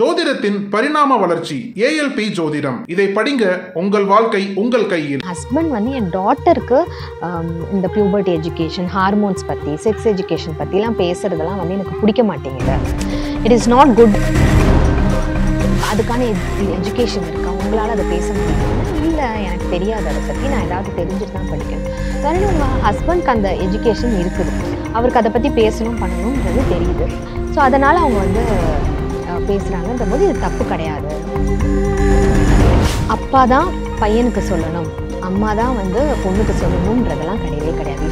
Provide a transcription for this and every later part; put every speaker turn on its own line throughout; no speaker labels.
ஜோதிடத்தின் பரிணாம வளர்ச்சி ஏஎல்பி ஜோதிடம் இதை படிங்க உங்கள் வாழ்க்கை உங்கள் கையில்
ஹஸ்பண்ட் வந்து என் டாட்டருக்கு இந்த பியூபர்டி எஜுகேஷன் ஹார்மோன்ஸ் பற்றி செக்ஸ் எஜுகேஷன் பற்றிலாம் பேசுறதெல்லாம் வந்து எனக்கு பிடிக்க மாட்டேங்குது இட் இஸ் நாட் குட் அதுக்கான எஜுகேஷன் இருக்கா உங்களால் அதை பேச முடியும் இல்லை எனக்கு தெரியாது அதை பற்றி நான் ஏதாவது தெரிஞ்சுட்டு தான் படிக்கிறேன் தனி உங்கள் ஹஸ்பண்ட்க்கு அந்த எஜுகேஷன் இருக்குது அவருக்கு அதை பற்றி பேசணும் பண்ணணும்ன்றது தெரியுது ஸோ அதனால் அவங்க வந்து பேசுகிறாங்கன்ற போது இது தப்பு கிடையாது அப்பா தான் பையனுக்கு சொல்லணும் அம்மா தான் வந்து பொண்ணுக்கு சொல்லணும்ன்றதெல்லாம் கிடையவே கிடையாது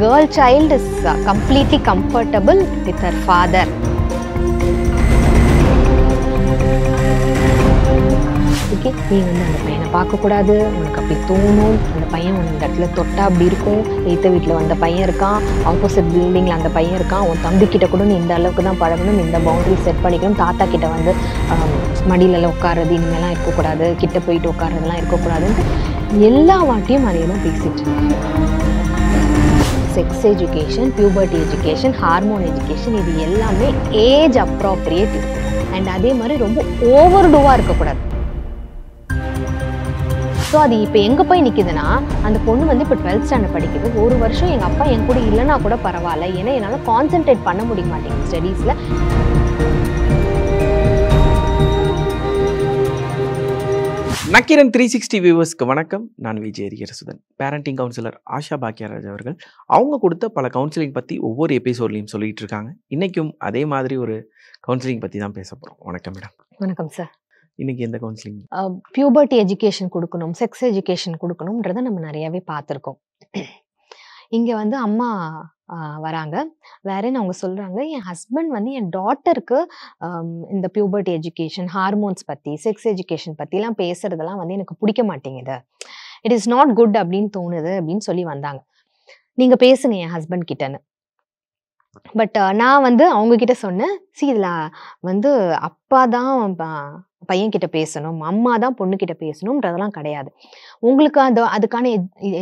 girl child is completely comfortable with her father okay நீ வந்து அந்த பையனை பார்க்கக்கூடாது உனக்கு அப்படி தோணும் பையன் உன் இந்த இடத்துல தொட்டா அப்படி இருக்கும் எய்த்த வீட்டில் வந்த பையன் இருக்கான் ஆப்போசிட் பில்டிங்கில் அந்த பையன் இருக்கான் உன் கிட்ட கூட இந்த அளவுக்கு தான் பழகணும் இந்த பவுண்டரி செட் பண்ணிக்கணும் தாத்தா கிட்ட வந்து மடியிலலாம் உட்காரது இனிமேலாம் இருக்கக்கூடாது கிட்ட போயிட்டு உட்காரதுலாம் இருக்கக்கூடாதுன்ட்டு எல்லா வாட்டியும் அதே தான் பேசிட்டு sex education puberty education hormone education இது எல்லாமே ஏஜ் அப்ராப்ரியேட் அண்ட் அதே மாதிரி ரொம்ப ஓவர் இருக்கக்கூடாது ஸோ அது இப்போ எங்கே போய் நிற்கிதுன்னா அந்த பொண்ணு வந்து இப்போ டுவெல்த் ஸ்டாண்டர்ட் படிக்குது ஒரு வருஷம் எங்கள் அப்பா என் கூட இல்லைனா கூட பரவாயில்ல ஏன்னா என்னால் கான்சென்ட்ரேட் பண்ண முடிய மாட்டேங்குது ஸ்டடீஸில்
நக்கீரன் த்ரீ சிக்ஸ்டி வியூவர்ஸ்க்கு வணக்கம் நான் விஜய் ஹரிகரசுதன் பேரண்டிங் கவுன்சிலர் ஆஷா பாக்கியராஜ் அவர்கள் அவங்க கொடுத்த பல கவுன்சிலிங் பற்றி ஒவ்வொரு எபிசோட்லையும் சொல்லிகிட்டு இருக்காங்க இன்றைக்கும் அதே மாதிரி ஒரு கவுன்சிலிங் பற்றி தான் பேச போகிறோம்
வணக்கம் மேடம் வணக்கம் சார் இன்னைக்கு எந்த கவுன்சிலிங் பியூபர்ட்டி எஜுகேஷன் கொடுக்கணும் செக்ஸ் எஜுகேஷன் கொடுக்கணும்ன்றத நம்ம நிறையாவே பார்த்துருக்கோம் இங்கே வந்து அம்மா வராங்க வேறேன்னு அவங்க சொல்கிறாங்க என் ஹஸ்பண்ட் வந்து என் டாட்டருக்கு இந்த பியூபர்ட்டி எஜுகேஷன் ஹார்மோன்ஸ் பற்றி செக்ஸ் எஜுகேஷன் பற்றிலாம் பேசுகிறதெல்லாம் வந்து எனக்கு பிடிக்க மாட்டேங்குது இட் இஸ் நாட் குட் அப்படின்னு தோணுது அப்படின்னு சொல்லி வந்தாங்க நீங்கள் பேசுங்க என் ஹஸ்பண்ட் கிட்டன்னு பட் நான் வந்து அவங்க கிட்ட சொன்னேன் சி இதில் வந்து அப்பா தான் பையன் கிட்ட பேசணும் அம்மா தான் பொண்ணு கிட்ட பேசணும்ன்றதெல்லாம் கிடையாது உங்களுக்கு அந்த அதுக்கான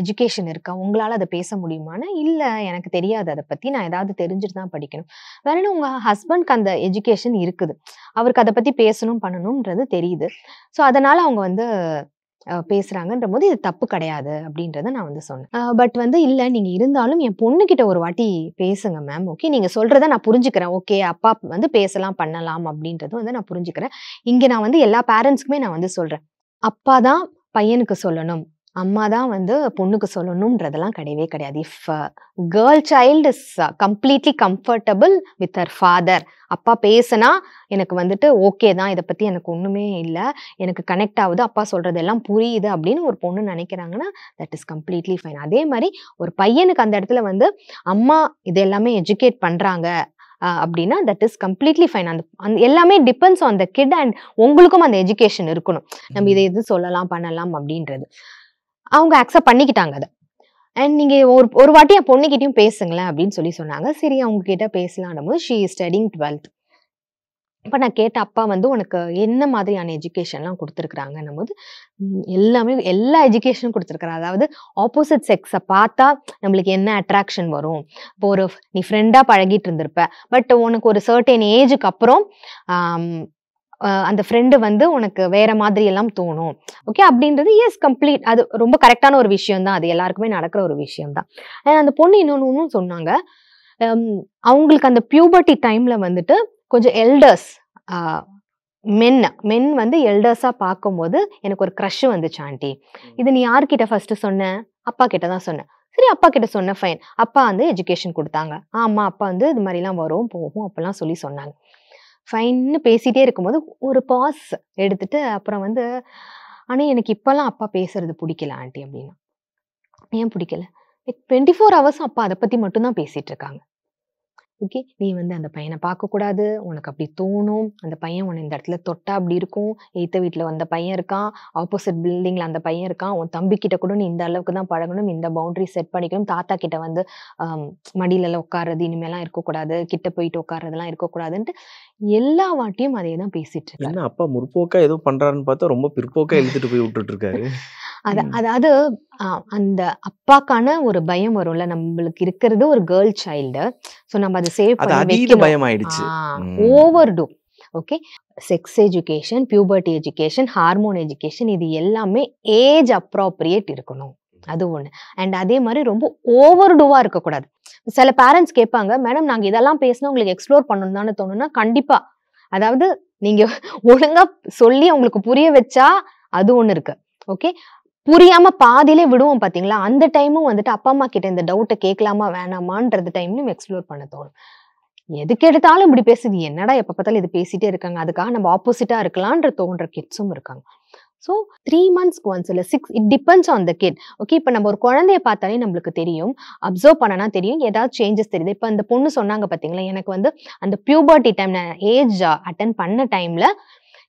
எஜுகேஷன் இருக்கா உங்களால் அதை பேச முடியுமான்னு இல்லை எனக்கு தெரியாது அதை பற்றி நான் ஏதாவது தெரிஞ்சுட்டு தான் படிக்கணும் வேற உங்கள் ஹஸ்பண்ட்க்கு அந்த எஜுகேஷன் இருக்குது அவருக்கு அதை பற்றி பேசணும் பண்ணணும்ன்றது தெரியுது ஸோ அதனால அவங்க வந்து பேசுறாங்கன்ற போது இது தப்பு கிடையாது அப்படின்றத நான் வந்து சொன்னேன் பட் வந்து இல்லை நீங்க இருந்தாலும் என் பொண்ணு கிட்ட ஒரு வாட்டி பேசுங்க மேம் ஓகே நீங்க சொல்றதை நான் புரிஞ்சுக்கிறேன் ஓகே அப்பா வந்து பேசலாம் பண்ணலாம் அப்படின்றது வந்து நான் புரிஞ்சுக்கிறேன் இங்க நான் வந்து எல்லா பேரண்ட்ஸ்க்குமே நான் வந்து சொல்றேன் அப்பா தான் பையனுக்கு சொல்லணும் அம்மா தான் வந்து பொண்ணுக்கு சொல்லணுன்றதெல்லாம் கிடையவே கிடையாது if girl child is completely comfortable with her father அப்பா பேசுனா எனக்கு வந்துட்டு ஓகே தான் இதை பற்றி எனக்கு ஒன்றுமே இல்லை எனக்கு கனெக்ட் ஆகுது அப்பா சொல்கிறது எல்லாம் புரியுது அப்படின்னு ஒரு பொண்ணு நினைக்கிறாங்கன்னா தட் இஸ் கம்ப்ளீட்லி ஃபைன் அதே மாதிரி ஒரு பையனுக்கு அந்த இடத்துல வந்து அம்மா இது எல்லாமே எஜுகேட் பண்ணுறாங்க அப்படின்னா தட் இஸ் கம்ப்ளீட்லி ஃபைன் அந்த அந்த எல்லாமே depends on the kid and உங்களுக்கும் அந்த எஜுகேஷன் இருக்கணும் நம்ம இதை இது சொல்லலாம் பண்ணலாம் அப்படின்றது அவங்க அக்செப்ட் பண்ணிக்கிட்டாங்க அதை அண்ட் நீங்கள் ஒரு ஒரு வாட்டி என் பொண்ணுக்கிட்டையும் பேசுங்களேன் அப்படின்னு சொல்லி சொன்னாங்க சரி அவங்க கிட்ட பேசலான்னும் போது ஷீ ஸ்டடிங் டுவெல்த் இப்போ நான் கேட்ட அப்பா வந்து உனக்கு என்ன மாதிரியான எஜுகேஷன்லாம் கொடுத்துருக்குறாங்கன்னும் போது எல்லாமே எல்லா எஜுகேஷனும் கொடுத்துருக்குறாங்க அதாவது ஆப்போசிட் செக்ஸை பார்த்தா நம்மளுக்கு என்ன அட்ராக்ஷன் வரும் இப்போ ஒரு நீ ஃப்ரெண்டாக பழகிட்டு இருந்திருப்ப பட் உனக்கு ஒரு சர்டன் ஏஜுக்கு அப்புறம் அந்த ஃப்ரெண்டு வந்து உனக்கு வேற மாதிரி எல்லாம் தோணும் ஓகே அப்படின்றது எஸ் கம்ப்ளீட் அது ரொம்ப கரெக்டான ஒரு விஷயம் தான் அது எல்லாருக்குமே நடக்கிற ஒரு விஷயம் தான் அந்த பொண்ணு இன்னொன்று ஒன்றும் சொன்னாங்க அவங்களுக்கு அந்த பியூபர்ட்டி டைம்ல வந்துட்டு கொஞ்சம் எல்டர்ஸ் மென் மென் வந்து எல்டர்ஸாக பார்க்கும்போது எனக்கு ஒரு க்ரஷ் வந்துச்சு ஆண்டி இது நீ யார்கிட்ட ஃபர்ஸ்ட் சொன்ன அப்பா கிட்ட தான் சொன்னேன் சரி அப்பா கிட்ட சொன்ன ஃபைன் அப்பா வந்து எஜுகேஷன் கொடுத்தாங்க ஆமாம் அப்பா வந்து இது மாதிரிலாம் வரும் போகும் அப்பெல்லாம் சொல்லி சொன்னாங்க ஃபைன்னு பேசிகிட்டே இருக்கும்போது ஒரு பாஸ் எடுத்துட்டு அப்புறம் வந்து ஆனால் எனக்கு இப்போல்லாம் அப்பா பேசுறது பிடிக்கல ஆண்டி அப்படின்னா ஏன் பிடிக்கல ட்வெண்ட்டி ஃபோர் ஹவர்ஸும் அப்பா அதை பற்றி மட்டும்தான் பேசிகிட்டு இருக்காங்க ஓகே நீ வந்து அந்த பையனை பார்க்கக்கூடாது உனக்கு அப்படி தோணும் அந்த பையன் உன்னை இந்த இடத்துல தொட்டா அப்படி இருக்கும் எய்த்த வீட்டில் வந்த பையன் இருக்கான் ஆப்போசிட் பில்டிங்கில் அந்த பையன் இருக்கான் உன் தம்பி கிட்ட கூட நீ இந்த அளவுக்கு தான் பழகணும் இந்த பவுண்டரி செட் பண்ணிக்கணும் தாத்தா கிட்ட வந்து மடியிலலாம் உட்கார்றது இனிமேலாம் இருக்கக்கூடாது கிட்ட போயிட்டு உட்கார்றதுலாம் இருக்கக்கூடாதுன்ட்டு எல்லா வாட்டியும் அதே தான் பேசிட்டு
இருக்காங்க அப்பா முற்போக்கா ஏதோ பண்றாருன்னு பார்த்தா ரொம்ப பிற்போக்கா எழுதிட்டு போய் விட்டுட்டு இருக்காரு
அது அதாவது அந்த அப்பாக்கான ஒரு பயம் வரும்ல நம்மளுக்கு இருக்கிறது ஒரு கேர்ள் சைல்டு ஸோ நம்ம அதை சேவ் பண்ணி பயம் ஆயிடுச்சு over to okay sex education puberty education hormone education இது எல்லாமே ஏஜ் அப்ராப்ரியேட் இருக்கணும் அது ஒன்று அண்ட் அதே மாதிரி ரொம்ப ஓவர்டுவாக இருக்கக்கூடாது சில பேரண்ட்ஸ் கேட்பாங்க மேடம் நாங்கள் இதெல்லாம் பேசினா உங்களுக்கு எக்ஸ்ப்ளோர் பண்ணணும் தானே தோணும்னா கண்டிப்பாக அதாவது நீங்கள் ஒழுங்காக சொல்லி உங்களுக்கு புரிய வச்சா அது ஒன்று இருக்கு ஓகே புரியாம பாதியிலே விடுவோம் பாத்தீங்களா அந்த டைமும் வந்துட்டு அப்பா அம்மா கிட்ட இந்த டவுட்டை கேட்கலாமா வேணாமான்றது டைம்லையும் எக்ஸ்ப்ளோர் பண்ண தோணும் எதுக்கு எடுத்தாலும் இப்படி பேசுது என்னடா எப்ப பார்த்தாலும் இது பேசிட்டே இருக்காங்க அதுக்காக நம்ம ஆப்போசிட்டா இருக்கலான்ற தோன்ற கிட்ஸும் இருக்காங்க ஸோ த்ரீ மந்த்ஸ்க்கு ஒன்ஸ் இல்லை six it depends on the kid okay இப்போ நம்ம ஒரு குழந்தைய பார்த்தாலே நம்மளுக்கு தெரியும் அப்சர்வ் பண்ணனா தெரியும் ஏதாவது சேஞ்சஸ் தெரியுது இப்போ அந்த பொண்ணு சொன்னாங்க பார்த்தீங்களா எனக்கு வந்து அந்த பியூபர்ட்டி டைம் நான் ஏஜ் அட்டன் பண்ண டைமில்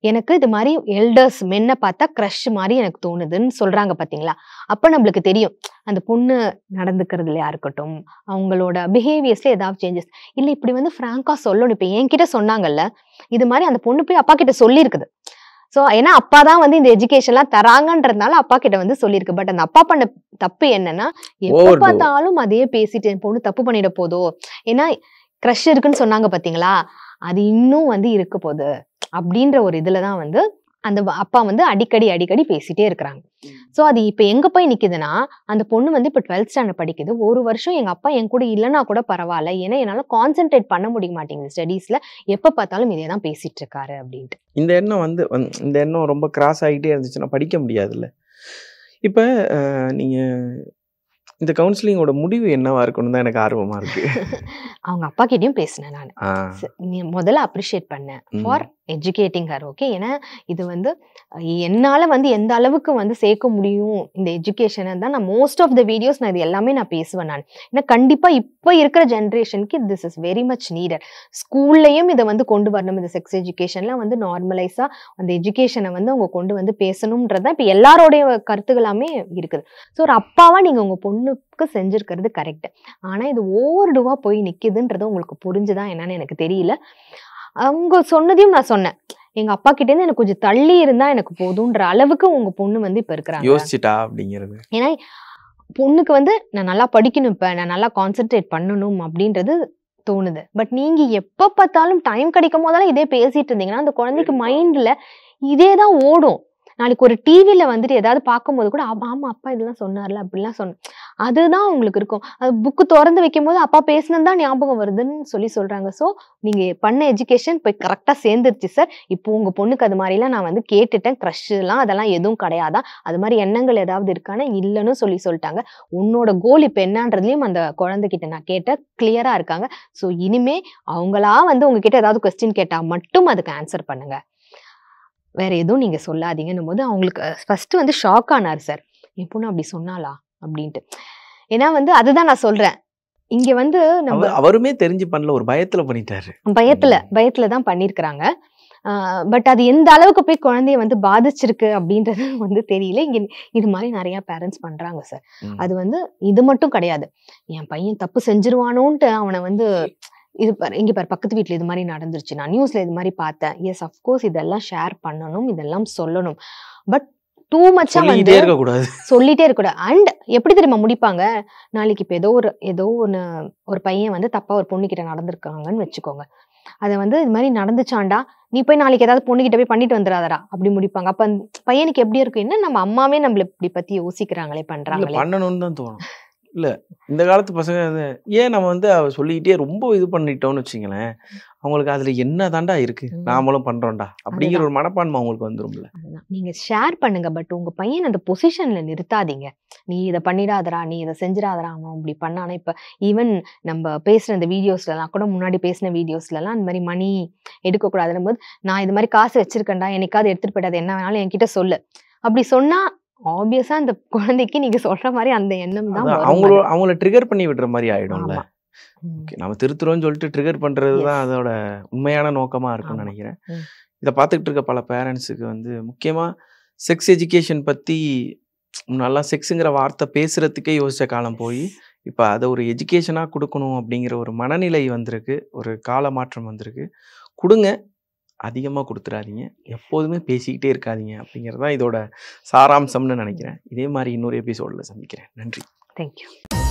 எனக்கு இது மாதிரி எல்டர்ஸ் மென்னை பார்த்தா க்ரஷ் மாதிரி எனக்கு தோணுதுன்னு சொல்கிறாங்க பார்த்தீங்களா அப்போ நம்மளுக்கு தெரியும் அந்த பொண்ணு நடந்துக்கிறதுலையா இருக்கட்டும் அவங்களோட பிஹேவியர்ஸில் ஏதாவது சேஞ்சஸ் இல்லை இப்படி வந்து ஃப்ராங்காக சொல்லணும் இப்போ என்கிட்ட சொன்னாங்கல்ல இது மாதிரி அந்த பொண்ணு போய் அப்பா கிட்ட சொல்லியிருக்குது ஸோ ஏன்னா அப்பா தான் வந்து இந்த எஜுகேஷன்லாம் தராங்கன்றதுனால அப்பா கிட்ட வந்து சொல்லியிருக்கு பட் அந்த அப்பா பண்ண தப்பு என்னன்னா எப்போ பார்த்தாலும் அதையே பேசிட்டு பொண்ணு தப்பு பண்ணிட போதோ ஏன்னா க்ரஷ் இருக்குன்னு சொன்னாங்க பார்த்தீங்களா அது இன்னும் வந்து இருக்க போகுது அப்படின்ற ஒரு இதில் தான் வந்து அந்த அப்பா வந்து அடிக்கடி அடிக்கடி பேசிட்டே இருக்கிறாங்க ஸோ அது இப்போ எங்கே போய் நிற்குதுன்னா அந்த பொண்ணு வந்து இப்போ டுவெல்த் ஸ்டாண்டர்ட் படிக்குது ஒரு வருஷம் எங்கள் அப்பா என் கூட இல்லைன்னா கூட பரவாயில்ல ஏன்னா என்னால் கான்சென்ட்ரேட் பண்ண முடிய மாட்டேங்குது ஸ்டடீஸில் எப்போ பார்த்தாலும் இதே தான் பேசிட்டு இருக்காரு அப்படின்ட்டு
இந்த எண்ணம் வந்து இந்த எண்ணம் ரொம்ப கிராஸ் ஆகிட்டே இருந்துச்சுன்னா படிக்க முடியாதுல்ல இப்போ நீங்கள் இந்த கவுன்சிலிங்கோட முடிவு என்னவா இருக்கணும் தான் எனக்கு ஆர்வமா இருக்கு
அவங்க அப்பா கிட்டயும் பேசினேன் நான் முதல்ல அப்ரிஷியேட் பண்ணேன் ஃபார் எஜுகேட்டிங் ஹர் ஓகே ஏன்னா இது வந்து என்னால் வந்து எந்த அளவுக்கு வந்து சேர்க்க முடியும் இந்த எஜுகேஷனை தான் நான் மோஸ்ட் ஆஃப் த வீடியோஸ் நான் இது எல்லாமே நான் பேசுவேன் நான் ஏன்னா கண்டிப்பாக இப்போ இருக்கிற ஜென்ரேஷனுக்கு this is very much needed ஸ்கூல்லையும் இதை வந்து கொண்டு வரணும் இந்த செக்ஸ் எஜுகேஷன்லாம் வந்து நார்மலைஸாக அந்த எஜுகேஷனை வந்து அவங்க கொண்டு வந்து பேசணுன்றதான் இப்போ எல்லாரோடைய கருத்துக்களாமே இருக்குது ஸோ ஒரு அப்பாவாக நீங்கள் உங்கள் பொண்ணுக்கு செஞ்சுருக்கிறது கரெக்ட் ஆனால் இது ஓவர் போய் நிற்கிதுன்றது உங்களுக்கு புரிஞ்சுதான் என்னன்னு எனக்கு தெரியல அவங்க சொன்னதையும் நான் சொன்னேன் எங்க அப்பா கிட்ட இருந்து எனக்கு கொஞ்சம் தள்ளி இருந்தா எனக்கு போதும்ன்ற அளவுக்கு உங்க பொண்ணு வந்து இப்ப இருக்கிறாங்க
யோசிச்சுட்டா அப்படிங்கிறது
ஏன்னா பொண்ணுக்கு வந்து நான் நல்லா படிக்கணும் இப்ப நான் நல்லா கான்சென்ட்ரேட் பண்ணணும் அப்படின்றது தோணுது பட் நீங்க எப்ப பார்த்தாலும் டைம் கிடைக்கும் போதெல்லாம் இதே பேசிட்டு இருந்தீங்கன்னா அந்த குழந்தைக்கு மைண்ட்ல இதே தான் ஓடும் நாளைக்கு ஒரு டிவியில வந்துட்டு ஏதாவது பார்க்கும்போது கூட ஆமா அப்பா இதெல்லாம் சொன்னார்ல அப்படிலாம் சொன்ன அதுதான் உங்களுக்கு இருக்கும் அது புக்கு திறந்து வைக்கும் போது அப்பா பேசினது தான் ஞாபகம் வருதுன்னு சொல்லி சொல்றாங்க ஸோ நீங்க பண்ண எஜுகேஷன் போய் கரெக்டாக சேர்ந்துருச்சு சார் இப்போ உங்க பொண்ணுக்கு அது மாதிரிலாம் நான் வந்து கேட்டுட்டேன் க்ரஷ்லாம் அதெல்லாம் எதுவும் கிடையாதான் அது மாதிரி எண்ணங்கள் ஏதாவது இருக்கானே இல்லைன்னு சொல்லி சொல்லிட்டாங்க உன்னோட கோல் இப்போ என்னன்றதுலையும் அந்த குழந்தைகிட்ட நான் கேட்டேன் கிளியரா இருக்காங்க ஸோ இனிமே அவங்களா வந்து உங்ககிட்ட ஏதாவது கொஸ்டின் கேட்டால் மட்டும் அதுக்கு ஆன்சர் பண்ணுங்க வேற எதுவும் நீங்க சொல்லாதீங்கன்னும் போது அவங்களுக்கு ஃபர்ஸ்ட் வந்து ஷாக் ஆனார் சார் என் பொண்ணு அப்படி சொன்னாலா அப்படின்ட்டு ஏன்னா வந்து அதுதான் நான் சொல்றேன் இங்க வந்து நம்ம
அவருமே தெரிஞ்சு பண்ணல ஒரு பயத்துல பண்ணிட்டாரு
பயத்துல பயத்துல தான் பண்ணிருக்கிறாங்க பட் அது எந்த அளவுக்கு போய் குழந்தைய வந்து பாதிச்சிருக்கு அப்படின்றது வந்து தெரியல இங்க இது மாதிரி நிறைய பேரண்ட்ஸ் பண்றாங்க சார் அது வந்து இது மட்டும் கிடையாது என் பையன் தப்பு செஞ்சிருவானோன்ட்டு அவனை வந்து இது இங்க பாரு பக்கத்து வீட்டுல இது மாதிரி நடந்துருச்சு நான் நியூஸ்ல இது மாதிரி பார்த்தேன் எஸ் அஃப்கோர்ஸ் இதெல்லாம் ஷேர் பண்ணணும் இதெல்லாம் சொல்லணும் பட் டூ மச்சா வந்து சொல்லிட்டே இருக்க அண்ட் எப்படி தெரியுமா முடிப்பாங்க நாளைக்கு இப்ப ஏதோ ஒரு ஏதோ ஒண்ணு ஒரு பையன் வந்து தப்பா ஒரு பொண்ணுக்கிட்ட நடந்திருக்காங்கன்னு வச்சுக்கோங்க அதை வந்து இது மாதிரி நடந்துச்சாண்டா நீ போய் நாளைக்கு ஏதாவது பொண்ணுகிட்ட போய் பண்ணிட்டு வந்துடாதடா அப்படி முடிப்பாங்க அப்ப பையனுக்கு எப்படி இருக்கும் என்ன நம்ம அம்மாவே நம்மள இப்படி பத்தி யோசிக்கிறாங்களே பண்றாங்களே
பண்ணணும்னு தான் தோணும் இல்லை இந்த காலத்து பசங்க ஏன் நம்ம வந்து அவ சொல்லிக்கிட்டே ரொம்ப இது பண்ணிட்டோம்னு வச்சுங்களேன் அவங்களுக்கு அதுல என்ன தாண்டா இருக்கு நாமளும் பண்றோம்டா அப்படிங்கிற ஒரு மனப்பான்மை அவங்களுக்கு வந்துரும்ல
நீங்க ஷேர் பண்ணுங்க பட் உங்க பையன் அந்த பொசிஷன்ல நிறுத்தாதீங்க நீ இதை பண்ணிடாதரா நீ இதை செஞ்சிடாதரா அவன் இப்படி பண்ணானா இப்ப ஈவன் நம்ம பேசுற இந்த வீடியோஸ்லலாம் கூட முன்னாடி பேசின வீடியோஸ்லலாம் அந்த மாதிரி மணி எடுக்கக்கூடாதுன்னும் போது நான் இது மாதிரி காசு வச்சிருக்கேன்டா என்னைக்காவது எடுத்துட்டு போயிடாது என்ன வேணாலும் என்கிட்ட சொல்லு அப்படி சொன்னா ஆப்வியஸா அந்த குழந்தைக்கு நீங்க சொல்ற மாதிரி அந்த எண்ணம் தான் அவங்களோட
அவங்கள ட்ரிகர் பண்ணி விடுற மாதிரி ஆயிடும்ல ஓகே நம்ம திருத்துறோம்னு சொல்லிட்டு ட்ரிகர் பண்றதுதான் தான் அதோட உண்மையான நோக்கமா இருக்கும்னு நினைக்கிறேன் இதை பார்த்துக்கிட்டு இருக்க பல பேரண்ட்ஸுக்கு வந்து முக்கியமா செக்ஸ் எஜுகேஷன் பத்தி முன்னெல்லாம் செக்ஸுங்கிற வார்த்தை பேசுறதுக்கே யோசிச்ச காலம் போய் இப்போ அதை ஒரு எஜுகேஷனாக கொடுக்கணும் அப்படிங்கிற ஒரு மனநிலை வந்திருக்கு ஒரு கால மாற்றம் வந்திருக்கு கொடுங்க அதிகமாக கொடுத்துடாதீங்க எப்போதுமே பேசிக்கிட்டே இருக்காதீங்க அப்படிங்கிறது தான் இதோட சாராம்சம்னு நினைக்கிறேன் இதே மாதிரி இன்னொரு எபிசோடில் சந்திக்கிறேன் நன்றி
தேங்க்யூ